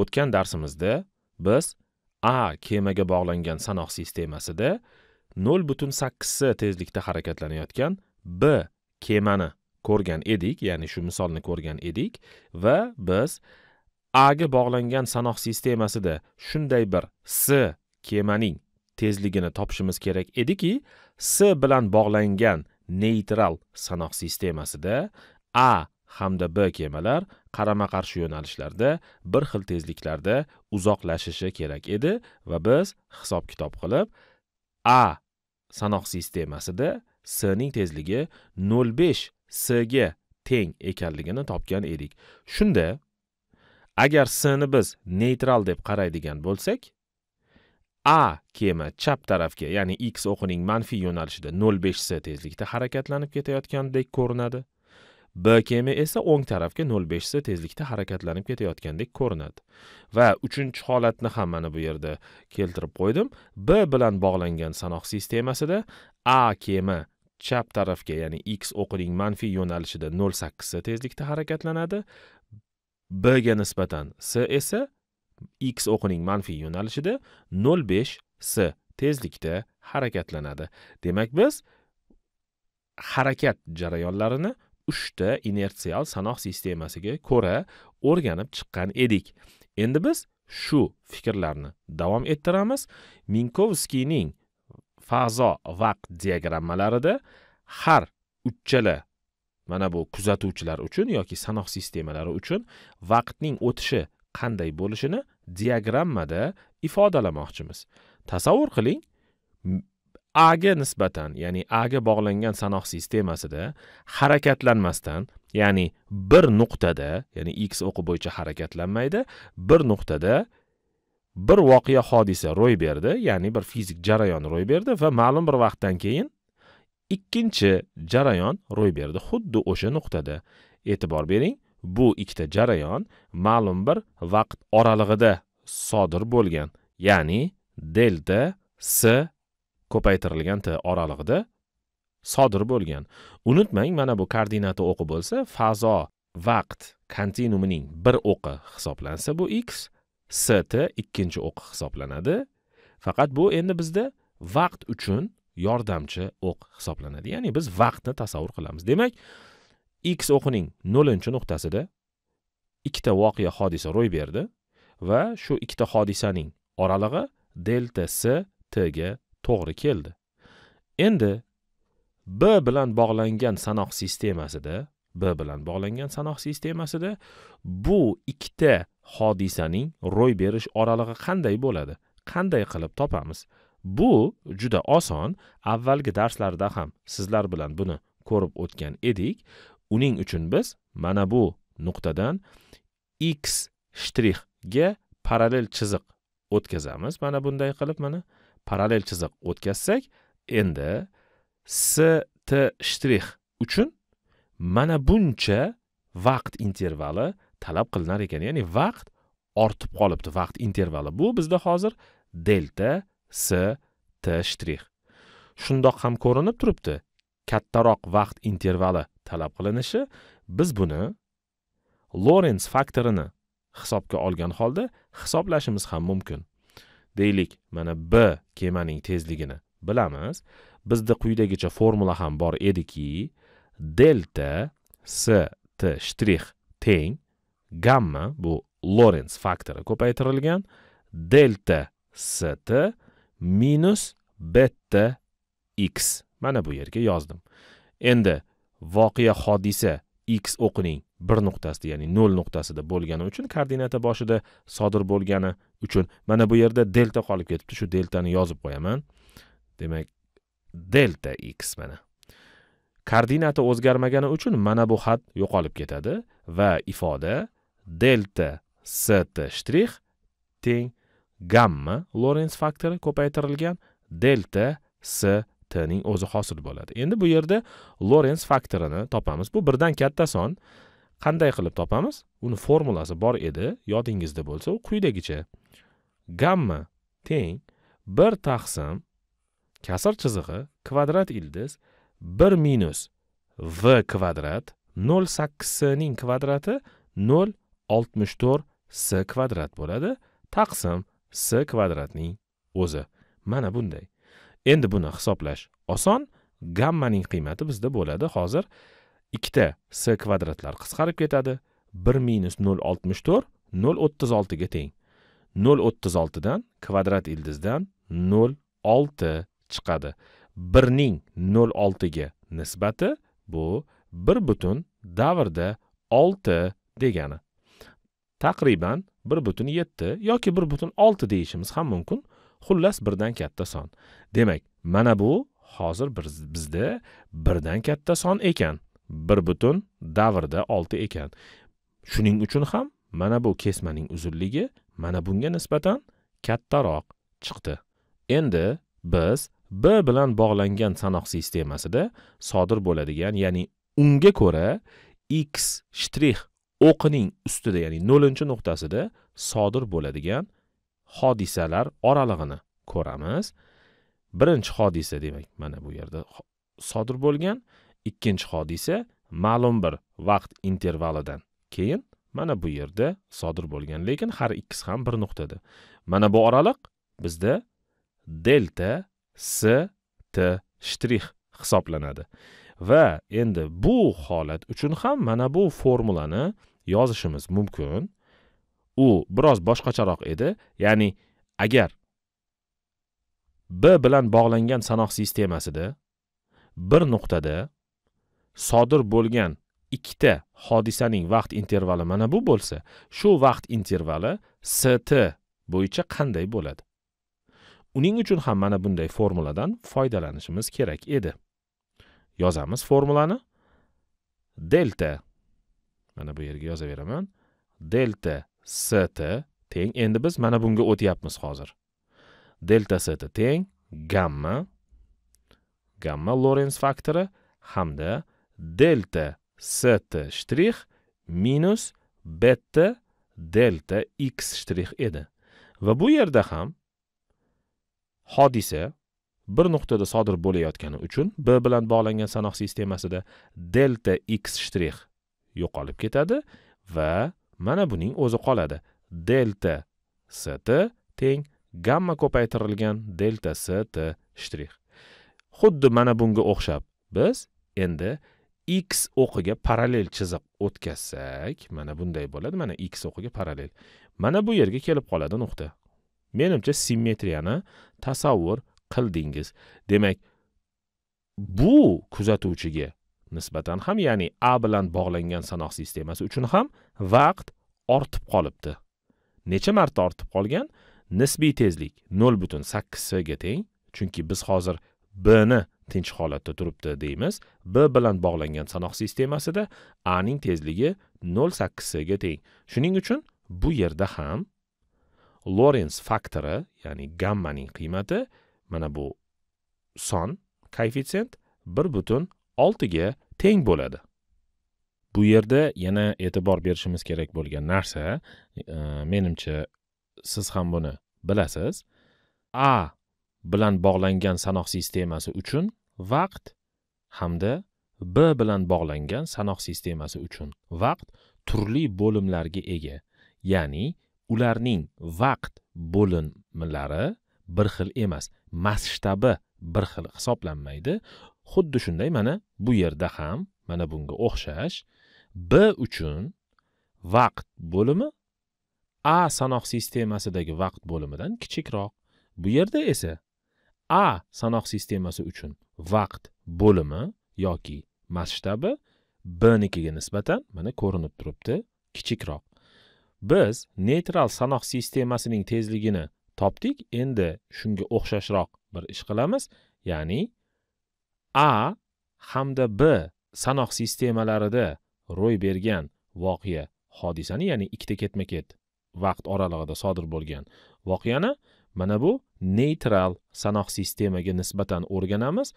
o'tgan darsimizda biz a kemaga bog'langan sanoq sistemasida nol butun sakkiz tezlikda harakatlanayotgan b kemani ko'rgan edik ya'ni shu misolni ko'rgan edik va biz a ga bog'langan sanoq sistemasida shunday bir s kemaning tezligini topishimiz kerak ediki s bilan bog'langan neytral sanoq sistemasida a hamda b kemalar qarama qarshi yo'nalishlarda bir xil tezliklarda uzoqlashishi kerak edi va biz hisob kitob qilib a sanoq sistemasida s ning tezligi 0.5 s ga teng ekanligini topgan edik shunda agar s ni biz neytral deb qaraydigan bo'lsak a kema chap tarafga ya'ni x o'qining manfiy yo'nalishida 0.5 s tezlikda harakatlanib ketayotgandek ko'rinadi b kemi esa o'ng tarafga 0.5 s tezlikda harakatlanib ketayotgandek ko'rinadi va uchinchi holatni ham mana bu yerda keltirib qo'ydim b bilan bog'langan sanoq sistemasida a kemi chap tarafga ya'ni x o'qining manfiy yo'nalishida 0.8 s tezlikda harakatlanadi b ga nisbatan s esa x o'qining manfiy yo'nalishida 0.5 s tezlikda harakatlanadi demak biz harakat jarayonlarini uchta inersial sanoq sistemasiga ko'ra o'rganib chiqqan edik endi biz shu fikrlarni davom ettiramiz minkovskiyning fazo vaqt diagrammalarida har uchchala mana bu kuzatuvchilar uchun yoki sanoq sistemalari uchun vaqtning o'tishi qanday bo'lishini diagrammada ifodalamoqchimiz tasavvur qiling a ga nisbatan ya'ni a ga bog'langan sanoq sistemasida harakatlanmasdan ya'ni bir nuqtada ya'ni x o'qi bo'yicha harakatlanmaydi bir nuqtada bir voqea hodisa ro'y berdi ya'ni bir fizik jarayon ro'y berdi va ma'lum bir vaqtdan keyin ikkinchi jarayon ro'y berdi xuddi o'sha nuqtada e'tibor bering bu ikkita jarayon ma'lum bir vaqt oralig'ida sodir bo'lgan ya'ni delta s ko'paytirilgan t oralig'ida sodir bo'lgan unutmang mana bu koordinata o'qi bo'lsa fazo vaqt kontinuumining bir o'qi hisoblansa bu x st ikkinchi o'qi hisoblanadi faqat bu endi bizda vaqt uchun yordamchi o'q hisoblanadi ya'ni biz vaqtni tasavvur qilamiz demak x o'qining nolinchi nuqtasida ikkita voqea hodisa ro'y berdi va shu ikkita hodisaning oralig'i delta s t ga to'g'ri keldi endi b bilan bog'langan sanoq sistemasida b bilan bog'langan sanoq sistemasida bu ikkita hodisaning ro'y berish oralig'i qanday bo'ladi qanday qilib topamiz bu juda oson avvalgi darslarda ham sizlar bilan buni ko'rib o'tgan edik uning uchun biz mana bu nuqtadan x shtrixga parallel chiziq o'tkazamiz mana bunday qilib mana parallel chiziq o'tkazsak endi st shtrix uchun mana buncha vaqt intervali talab qilinar ekan ya'ni vaqt ortib qolibdi vaqt intervali bu bizda hozir delta s t shtrix shundoq ham ko'rinib turibdi kattaroq vaqt intervali talab qilinishi biz buni lorens faktorini hisobga olgan holda hisoblashimiz ham mumkin deylik mana b kemaning tezligini bilamiz bizda quyidagicha formula ham bor ediki delta s t shtrix teng gamma bu lorens faktori ko'paytirilgan delta t minus beta x mana bu yerga yozdim endi voqea hodisa x o'qining bir nuqtasida ya'ni nol nuqtasida bo'lgani uchun koordinata boshida sodir bo'lgani uchun mana bu yerda delta qolib ketibdi shu deltani yozib qo'yaman demak delta x mana koordinata o'zgarmagani uchun mana bu xat yo'qolib ketadi va ifoda delta st shtrix teng gamma lorens faktori ko'paytirilgan delta s t ning o'zi hosil bo'ladi endi bu yerda lorens faktorini topamiz bu birdan katta son qanday qilib topamiz uni formulasi bor edi yodingizda bo'lsa u quyidagicha gamma teng bir taqsim kasr chizig'i kvadrat ildiz bir minus v kvadrat nol sakkizning kvadrati nol oltmish to'rt s kvadrat bo'ladi taqsim s kvadratning o'zi mana bunday endi buni hisoblash oson gammaning qiymati bizda bo'ladi hozir ikkita s kvadratlar qisqarib ketadi bir minus nol oltmish to'rt nol o'ttiz oltiga teng 0.36 dan kvadrat ildizdan 0.6 chiqadi. 1 ning 0.6 ga nisbati bu 1 butun davrda 6 degani. Taqriban 1 butun 7 yoki 1 butun 6 deyishimiz ham mumkin. Xullas birdan katta son. Demak, mana bu hozir bizda birdan katta son ekan. 1 butun davrda 6 ekan. Shuning uchun ham mana bu kesmaning uzunligi mana bunga nisbatan kattaroq chiqdi endi biz b bilan bog'langan sanoq sistemasida sodir bo'ladigan ya'ni unga ko'ra x shtrix o'qining ustida ya'ni nolinchi nuqtasida sodir bo'ladigan hodisalar oralig'ini ko'ramiz birinchi hodisa demak mana bu yerda sodir bo'lgan ikkinchi hodisa ma'lum bir vaqt intervalidan keyin mana bu yerda sodir bo'lgan lekin har ikkisi ham bir nuqtada mana bu oraliq bizda delta s t shtrix hisoblanadi va endi bu holat uchun ham mana bu formulani yozishimiz mumkin u biroz boshqacharoq edi ya'ni agar b bilan bog'langan sanoq sistemasida bir nuqtada sodir bo'lgan ikkita hodisaning vaqt intervali mana bu bo'lsa shu vaqt intervali st bo'yicha qanday bo'ladi uning uchun ham mana bunday formuladan foydalanishimiz kerak edi yozamiz formulani delta mana bu yerga yozaveraman delta st teng endi biz mana bunga o'tyapmiz hozir delta st teng gamma gamma lorens faktori hamda delta st shtrix minus beta delta x shtrix edi va bu yerda ham hodisa bir nuqtada sodir bo'layotgani uchun b bilan bog'langan sanoq sistemasida delta x shtrix yo'qolib ketadi va mana buning o'zi qoladi delta st teng gamma ko'paytirilgan delta st shtrix xuddi mana bunga o'xshab biz endi x o'qiga parallel chiziq o'tkazsak mana bunday bo'ladi mana x o'qiga parallel mana bu yerga kelib qoladi nuqta menimcha simmetriyani tasavvur qildingiz demak bu kuzatuvchiga nisbatan ham ya'ni a bilan bog'langan sanoq sistemasi uchun ham vaqt ortib qolibdi necha marta ortib qolgan nisbiy tezlik nol butun sakkizga teng chunki biz hozir b ni tinch holatda turibdi deymiz b bilan bog'langan sanoq sistemasida a ning tezligi 0.8 ga teng shuning uchun bu yerda ham lorens faktori ya'ni gammaning qiymati mana bu son koeffitsient 1.6 ga teng bo'ladi bu yerda yana e'tibor berishimiz kerak bo'lgan narsa e, menimcha siz ham buni bilasiz a bilan bog'langan sanoq sistemasi uchun vaqt hamda b bilan bog'langan sanoq sistemasi uchun vaqt turli bo'limlarga ega ya'ni ularning vaqt bo'limlari bir xil emas masshtabi bir xil hisoblanmaydi xuddi shunday mana bu yerda ham mana bunga o'xshash b uchun vaqt bo'limi a sanoq sistemasidagi vaqt bo'limidan kichikroq bu yerda esa a sanoq sistemasi uchun vaqt bo'limi yoki masshtabi bnikiga nisbatan mana ko'rinib turibdi kichikroq biz neytral sanoq sistemasining tezligini topdik endi shunga o'xshashroq bir ish qilamiz ya'ni a hamda b sanoq sistemalarida ro'y bergan voqea hodisani ya'ni ikkita ketma ket vaqt oralig'ida sodir bo'lgan voqeani mana bu neytral sanoq sistemaga nisbatan o'rganamiz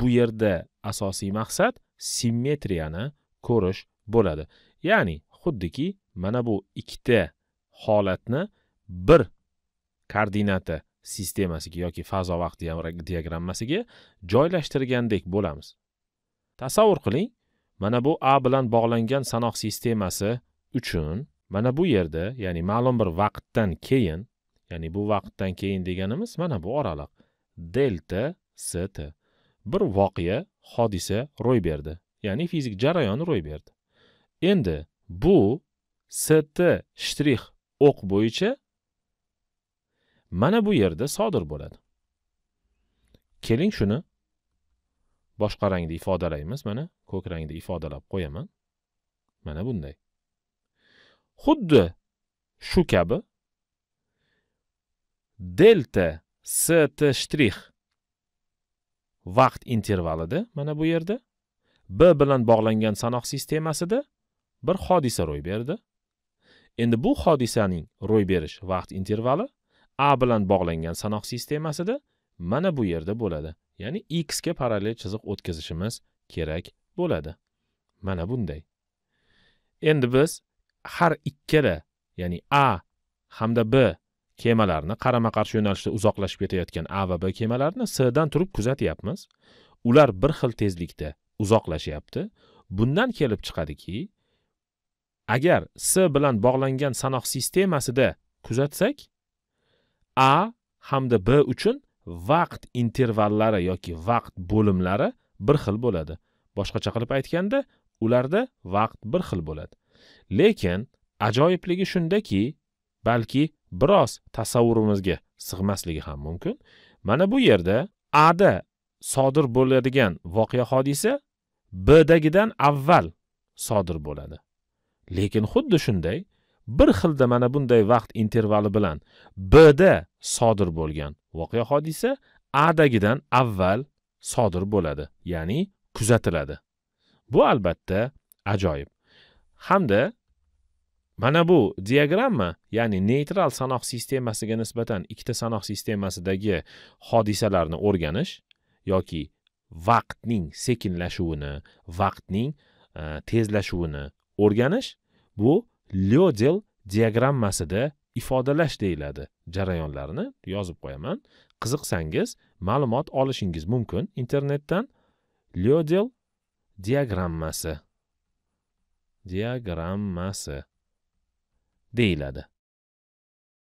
bu yerda asosiy maqsad simmetriyani ko'rish bo'ladi ya'ni xuddiki mana bu ikkita holatni bir koordinata sistemasiga yoki fazo vaqt diagrammasiga joylashtirgandek bo'lamiz tasavvur qiling mana bu a bilan bog'langan sanoq sistemasi uchun mana bu yerda ya'ni ma'lum bir vaqtdan keyin ya'ni bu vaqtdan keyin deganimiz mana bu oraliq delta st bir voqea hodisa ro'y berdi ya'ni fizik jarayon ro'y berdi endi bu st shtrix o'q bo'yicha mana bu yerda sodir bo'ladi keling shuni boshqa rangda ifodalaymiz mana ko'k rangda ifodalab qo'yaman mana bunday xuddi shu kabi delta st shtrix vaqt intervalida mana bu yerda b bilan bog'langan sanoq sistemasida bir hodisa ro'y berdi endi bu hodisaning ro'y berish vaqt intervali a bilan bog'langan sanoq sistemasida mana bu yerda bo'ladi ya'ni x ga parallel chiziq o'tkazishimiz kerak bo'ladi mana bunday endi biz har ikkala ya'ni a hamda b kemalarni qarama qarshi yo'nalishda uzoqlashib ketayotgan a va b kemalarini s dan turib kuzatyapmiz ular bir xil tezlikda uzoqlashyapti bundan kelib chiqadiki agar s bilan bog'langan sanoq sistemasida kuzatsak a hamda b uchun vaqt intervallari yoki vaqt bo'limlari bir xil bo'ladi boshqacha qilib aytganda ularda vaqt bir xil bo'ladi lekin ajoyibligi shundaki balki biroz tasavvurimizga sig'masligi ham mumkin mana bu yerda a da sodir bo'ladigan voqea hodisa b dagidan avval sodir bo'ladi lekin xuddi shunday bir xilda mana bunday vaqt intervali bilan b da sodir bo'lgan voqea hodisa a dagidan avval sodir bo'ladi ya'ni kuzatiladi bu albatta ajoyib hamda mana bu diagramma ya'ni neytral sanoq sistemasiga nisbatan ikkita sanoq sistemasidagi hodisalarni o'rganish yoki vaqtning sekinlashuvini vaqtning e, tezlashuvini o'rganish bu lyodel diagrammasida ifodalash deyiladi jarayonlarni yozib qo'yaman qiziqsangiz ma'lumot olishingiz mumkin internetdan lyodel diagrammasi diagrammasi deyiladi